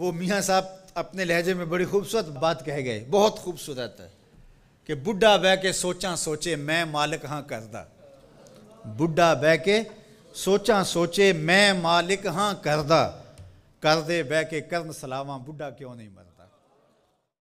वो मियाँ साहब अपने लहजे में बड़ी खूबसूरत बात कह गए बहुत खूबसूरत है कि बुढ़ा बह के सोचा सोचे मैं मालिक हाँ करदा बुढ़ा बह के सोचा सोचे मैं मालिक हाँ करदा कर दे बह के कर्म सलावा बुढ़ा क्यों नहीं मरदा